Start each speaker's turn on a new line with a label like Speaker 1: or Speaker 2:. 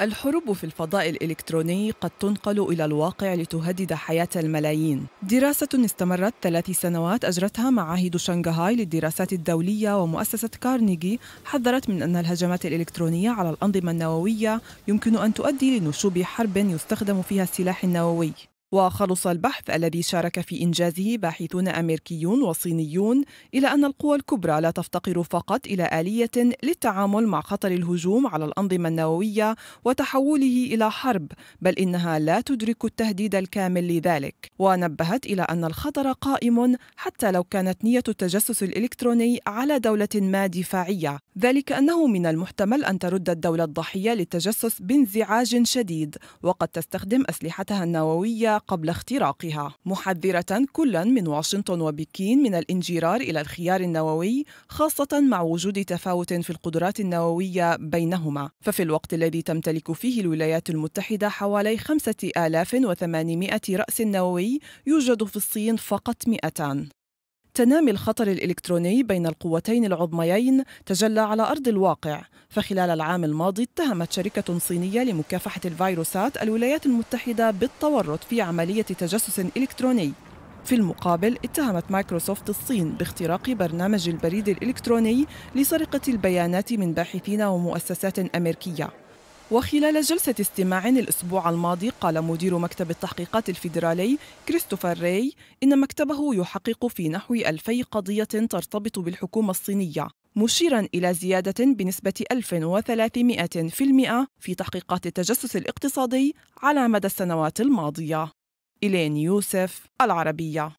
Speaker 1: الحروب في الفضاء الإلكتروني قد تنقل إلى الواقع لتهدد حياة الملايين دراسة استمرت ثلاث سنوات أجرتها معاهد شنغهاي للدراسات الدولية ومؤسسة كارنيجي حذرت من أن الهجمات الإلكترونية على الأنظمة النووية يمكن أن تؤدي لنشوب حرب يستخدم فيها السلاح النووي وخلص البحث الذي شارك في إنجازه باحثون أمريكيون وصينيون إلى أن القوى الكبرى لا تفتقر فقط إلى آلية للتعامل مع خطر الهجوم على الأنظمة النووية وتحوله إلى حرب بل إنها لا تدرك التهديد الكامل لذلك ونبهت إلى أن الخطر قائم حتى لو كانت نية التجسس الإلكتروني على دولة ما دفاعية ذلك أنه من المحتمل أن ترد الدولة الضحية للتجسس بانزعاج شديد وقد تستخدم أسلحتها النووية قبل اختراقها محذرة كلا من واشنطن وبكين من الانجرار إلى الخيار النووي خاصة مع وجود تفاوت في القدرات النووية بينهما ففي الوقت الذي تمتلك فيه الولايات المتحدة حوالي 5800 رأس نووي يوجد في الصين فقط 200 تنامي الخطر الإلكتروني بين القوتين العظميين تجلى على أرض الواقع فخلال العام الماضي اتهمت شركة صينية لمكافحة الفيروسات الولايات المتحدة بالتورط في عملية تجسس إلكتروني في المقابل اتهمت مايكروسوفت الصين باختراق برنامج البريد الإلكتروني لسرقة البيانات من باحثين ومؤسسات أمريكية وخلال جلسة استماع الأسبوع الماضي قال مدير مكتب التحقيقات الفيدرالي كريستوفر ري إن مكتبه يحقق في نحو ألفي قضية ترتبط بالحكومة الصينية مشيرا إلى زيادة بنسبة 1300% في تحقيقات التجسس الاقتصادي على مدى السنوات الماضية إلين يوسف العربية